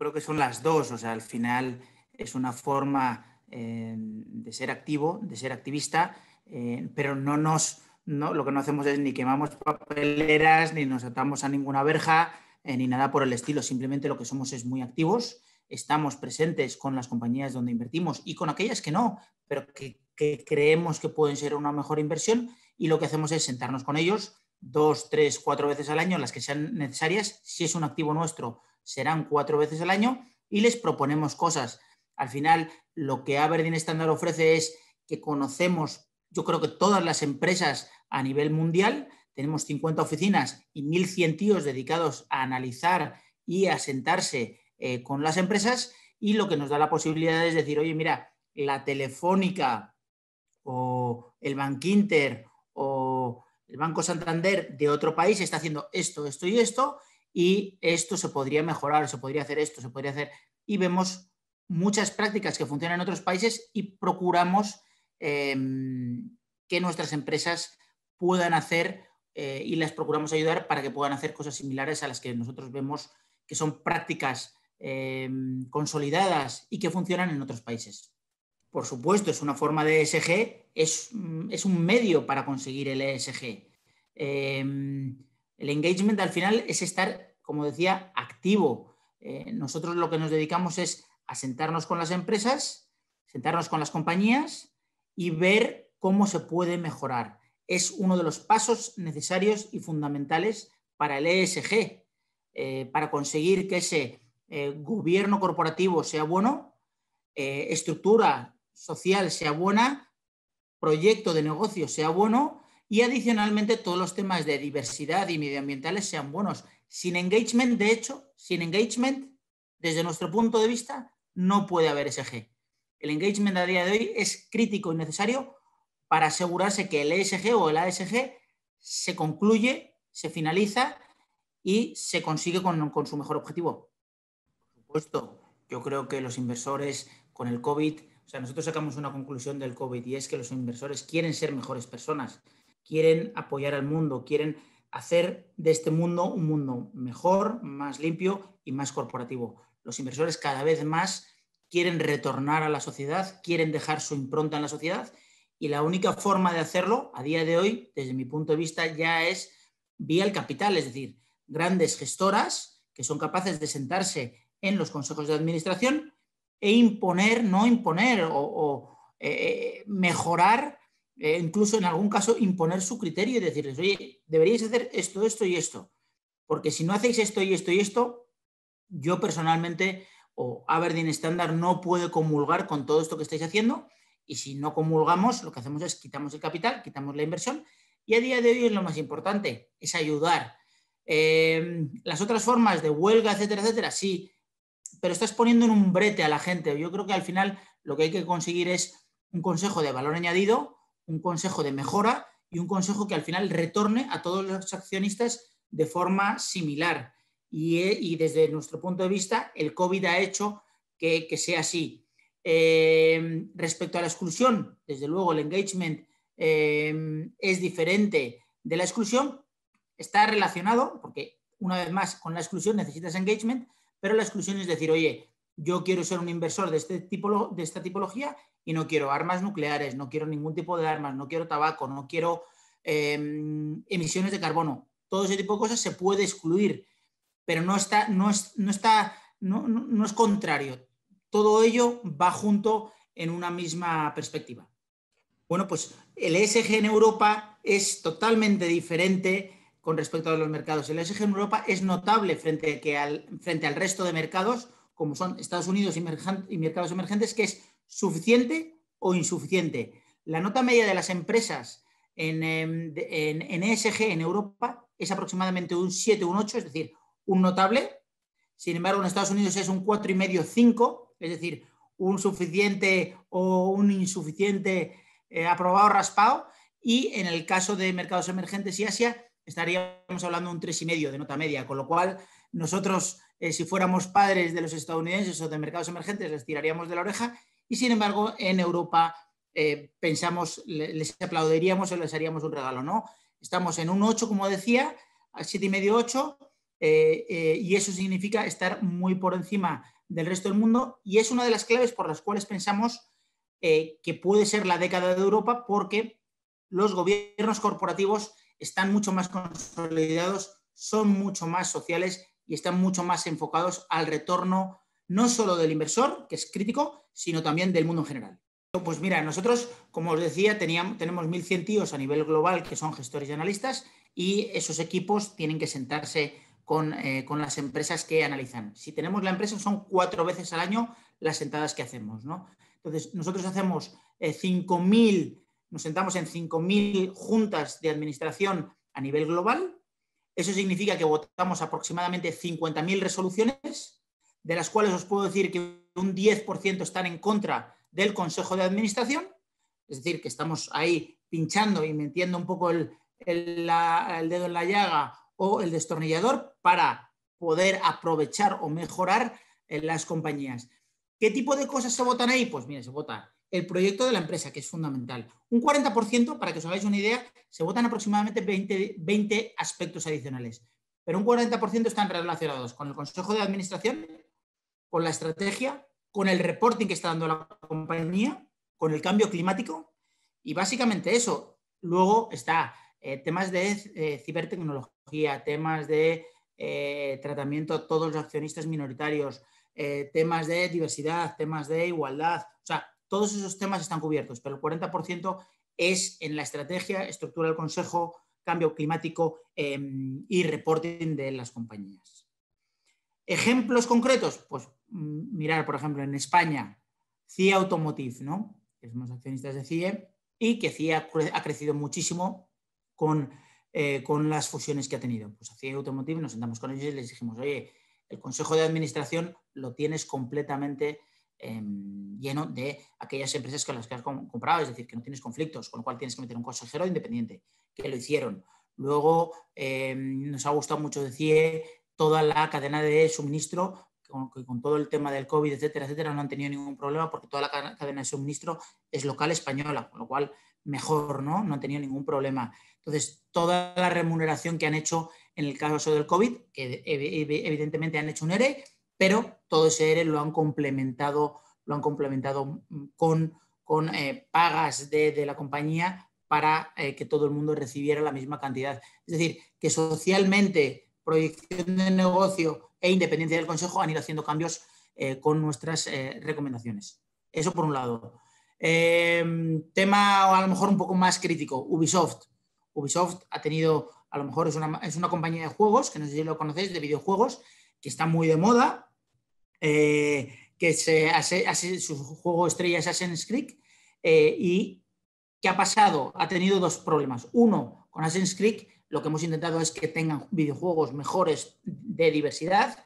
creo que son las dos, o sea, al final es una forma eh, de ser activo, de ser activista, eh, pero no nos, lo que no hacemos es ni quemamos papeleras, ni nos atamos a ninguna verja, eh, ni nada por el estilo, simplemente lo que somos es muy activos, estamos presentes con las compañías donde invertimos y con aquellas que no, pero que, que creemos que pueden ser una mejor inversión y lo que hacemos es sentarnos con ellos dos, tres, cuatro veces al año, las que sean necesarias, si es un activo nuestro serán cuatro veces al año y les proponemos cosas. Al final, lo que Aberdeen Standard ofrece es que conocemos, yo creo que todas las empresas a nivel mundial, tenemos 50 oficinas y 1.100 tíos dedicados a analizar y a sentarse eh, con las empresas y lo que nos da la posibilidad es decir, oye, mira, la Telefónica o el Inter o el Banco Santander de otro país está haciendo esto, esto y esto, y esto se podría mejorar, se podría hacer esto, se podría hacer. Y vemos muchas prácticas que funcionan en otros países y procuramos em, que nuestras empresas puedan hacer eh, y las procuramos ayudar para que puedan hacer cosas similares a las que nosotros vemos que son prácticas em, consolidadas y que funcionan en otros países. Por supuesto, es una forma de ESG, es, es un medio para conseguir el ESG. Em, el engagement al final es estar, como decía, activo. Eh, nosotros lo que nos dedicamos es a sentarnos con las empresas, sentarnos con las compañías y ver cómo se puede mejorar. Es uno de los pasos necesarios y fundamentales para el ESG, eh, para conseguir que ese eh, gobierno corporativo sea bueno, estructura social sea buena, proyecto de negocio sea bueno y adicionalmente todos los temas de diversidad y medioambientales sean buenos. Sin engagement, de hecho, sin engagement, desde nuestro punto de vista, no puede haber SG. El engagement a día de hoy es crítico y necesario para asegurarse que el ESG o el ASG se concluye, se finaliza y se consigue con, con su mejor objetivo. Por supuesto, yo creo que los inversores con el COVID, o sea, nosotros sacamos una conclusión del COVID y es que los inversores quieren ser mejores personas quieren apoyar al mundo, quieren hacer de este mundo un mundo mejor, más limpio y más corporativo. Los inversores cada vez más quieren retornar a la sociedad, quieren dejar su impronta en la sociedad y la única forma de hacerlo a día de hoy, desde mi punto de vista, ya es vía el capital, es decir, grandes gestoras que son capaces de sentarse en los consejos de administración e imponer, no imponer o, eh, eh, mejorar eh, incluso en algún caso imponer su criterio y decirles, oye, deberíais hacer esto, esto y esto, porque si no hacéis esto y esto y esto, yo personalmente o Aberdeen Standard no puede comulgar con todo esto que estáis haciendo y si no comulgamos, lo que hacemos es quitamos el capital, quitamos la inversión y a día de hoy es lo más importante, es ayudar. Em, las otras formas de huelga, etcétera, etcétera, sí, pero estás poniendo en un brete a la gente. Yo creo que al final lo que hay que conseguir es un consejo de valor añadido un consejo de mejora y un consejo que al final retorne a todos los accionistas de forma similar. Y, eh, desde nuestro punto de vista, el COVID ha hecho que, sea así. Eh, respecto a la exclusión, desde luego el engagement eh, es diferente de la exclusión, está relacionado, porque una vez más con la exclusión necesitas engagement, pero la exclusión es decir, oye, yo quiero ser un inversor de, este tipo, de esta tipología y no quiero armas nucleares, no quiero ningún tipo de armas, no quiero tabaco, no quiero em, emisiones de carbono. Todo ese tipo de cosas se puede excluir, pero no está, no es, no está, no, no, es contrario. Todo ello va junto en una misma perspectiva. Bueno, pues el ESG en Europa es totalmente diferente con respecto a los mercados. El ESG en Europa es notable frente, que al, frente al resto de mercados como son Estados Unidos y mercados emergentes, que es suficiente o insuficiente. La nota media de las empresas en, em, en, en ESG en Europa es aproximadamente un 7, un 8, es decir, un notable. Sin embargo, en Estados Unidos es un 4,5, 5, es decir, un suficiente o un insuficiente eh, aprobado raspado. Y en el caso de mercados emergentes y Asia estaríamos hablando de un 3,5 de nota media, con lo cual nosotros, eh, si fuéramos padres de los estadounidenses o de mercados emergentes, les tiraríamos de la oreja y sin embargo en Europa eh, pensamos, les aplaudiríamos o les haríamos un regalo, ¿no? Estamos en un 8, como decía, a 7,5, 8, eh, y eso significa estar muy por encima del resto del mundo y es una de las claves por las cuales pensamos que puede ser la década de Europa porque los gobiernos corporativos están mucho más consolidados, son mucho más sociales y están mucho más enfocados al retorno no solo del inversor, que es crítico, sino también del mundo en general. Pues mira, nosotros, como os decía, teníamos, tenemos 1.100 tíos a nivel global que son gestores y analistas y esos equipos tienen que sentarse eh, con, las empresas que analizan. Si tenemos la empresa, son cuatro veces al año las sentadas que hacemos. Entonces, nosotros hacemos 5.000 eh, nos sentamos en 5.000 juntas de administración a nivel global. Eso significa que votamos aproximadamente 50.000 resoluciones, de las cuales os puedo decir que un 10% están en contra del Consejo de Administración, es decir, que estamos ahí pinchando y metiendo un poco el, dedo en la llaga o el destornillador para poder aprovechar o mejorar eh, las compañías. ¿Qué tipo de cosas se votan ahí? Pues mire, se vota el proyecto de la empresa, que es fundamental. Un 40%, para que os hagáis una idea, se votan aproximadamente 20, aspectos adicionales, pero un 40% están relacionados con el Consejo de Administración, con la estrategia, con el reporting que está dando la compañía, con el cambio climático y básicamente eso. Luego está eh, temas de eh, cibertecnología, temas de eh, tratamiento a todos los accionistas minoritarios, temas de diversidad, temas de igualdad. O sea, todos esos temas están cubiertos, pero el 40% es en la estrategia, estructura del Consejo, cambio climático em, y reporting de las compañías. Ejemplos concretos, pues mm, mirar, por ejemplo, en España, CIA Automotive, ¿no? que somos accionistas de CIE, y que CIE ha, crecido muchísimo eh, con, las fusiones que ha tenido. Pues a CIE Automotive nos sentamos con ellos y les dijimos, oye, el Consejo de Administración lo tienes completamente Em, lleno de aquellas empresas con las que has comprado, es decir, que no tienes conflictos, con lo cual tienes que meter un consejero independiente, que lo hicieron. Luego, em, nos ha gustado mucho decir toda la cadena de suministro, con, todo el tema del COVID, etcétera, etcétera, no han tenido ningún problema porque toda la cadena de suministro es local española, con lo cual mejor, ¿no? No han tenido ningún problema. Entonces, toda la remuneración que han hecho en el caso del COVID, que evidentemente han hecho un ERE, pero todo ese ERE lo han complementado, lo han complementado mm, con, eh, pagas de, la compañía para eh, que todo el mundo recibiera la misma cantidad. Es decir, que socialmente, proyección de negocio e independencia del Consejo han ido haciendo cambios eh, con nuestras recomendaciones. Eso por un lado. Em, tema a lo mejor un poco más crítico, Ubisoft. Ubisoft ha tenido, a lo mejor es una, es una compañía de juegos, que no sé si lo conocéis, de videojuegos, que está muy de moda, eh, que se hace, su juego estrella es Assassin's eh, y ¿qué ha pasado? Ha tenido dos problemas. Uno, con Assassin's Creed lo que hemos intentado es que tengan videojuegos mejores de diversidad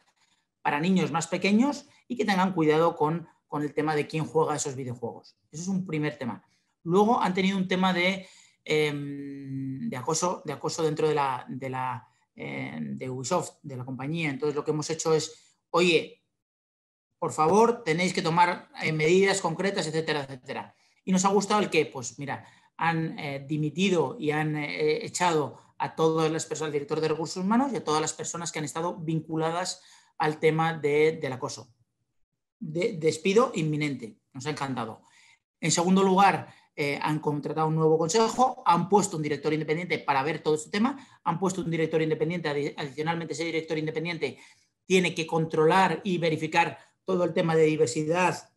para niños más pequeños y que tengan cuidado con, con el tema de quién juega esos videojuegos. Eso es un primer tema. Luego han tenido un tema de, em, de, acoso, de acoso dentro de, la, de, la, eh, de Ubisoft, de la compañía. Entonces lo que hemos hecho es, oye, por favor, tenéis que tomar eh, medidas concretas, etcétera, etcétera. Y nos ha gustado el que, pues mira, han eh, dimitido y han eh, echado a todas las personas, al director de recursos humanos y a todas las personas que han estado vinculadas al tema del acoso. De, despido inminente, nos ha encantado. En segundo lugar, han contratado un nuevo consejo, han puesto un director independiente para ver todo este tema, han puesto un director independiente, adicionalmente ese director independiente tiene que controlar y verificar todo el tema de diversidad,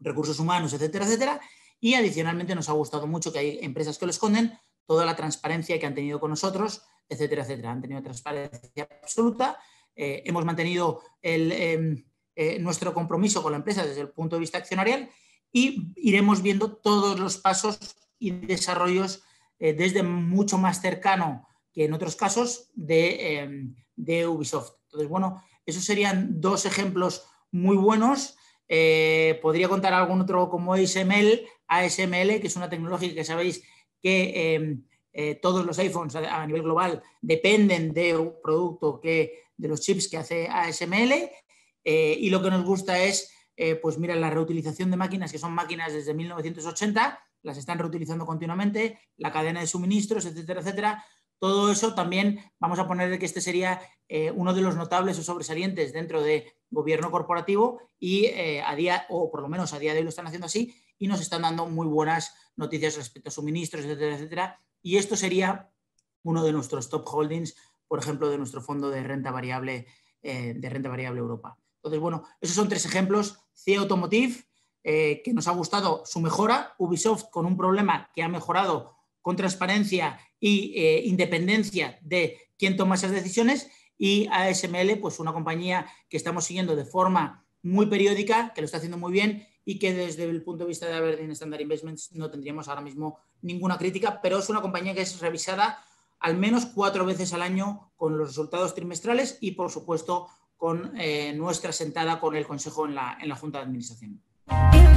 recursos humanos, etcétera, etcétera. Y adicionalmente nos ha gustado mucho que hay empresas que lo esconden, toda la transparencia que han tenido con nosotros, etcétera, etcétera. Han tenido transparencia absoluta. Eh, hemos mantenido em, eh, nuestro compromiso con la empresa desde el punto de vista accionarial y iremos viendo todos los pasos y desarrollos eh, desde mucho más cercano que en otros casos de, em, de Ubisoft. Entonces, bueno, esos serían dos ejemplos muy buenos. Eh, podría contar algún otro como ASML, ASML, que es una tecnología que sabéis que em, eh, todos los iPhones a, nivel global dependen de un producto que, de los chips que hace ASML. Eh, y lo que nos gusta es, pues mira, la reutilización de máquinas, que son máquinas desde 1980, las están reutilizando continuamente, la cadena de suministros, etcétera, etcétera. Todo eso también vamos a poner que este sería eh, uno de los notables o sobresalientes dentro de gobierno corporativo y eh, a día, o por lo menos a día de hoy lo están haciendo así y nos están dando muy buenas noticias respecto a suministros, etcétera, etcétera. Y esto sería uno de nuestros top holdings, por ejemplo, de nuestro fondo de renta variable, eh, de renta variable Europa. Entonces, bueno, esos son tres ejemplos. C Automotive, que nos ha gustado su mejora. Ubisoft con un problema que ha mejorado con transparencia e independencia de quién toma esas decisiones y ASML, pues una compañía que estamos siguiendo de forma muy periódica, que lo está haciendo muy bien y que desde el punto de vista de Aberdeen Standard Investments no tendríamos ahora mismo ninguna crítica, pero es una compañía que es revisada al menos cuatro veces al año con los resultados trimestrales y, por supuesto, con eh, nuestra sentada con el Consejo en la, en la Junta de Administración.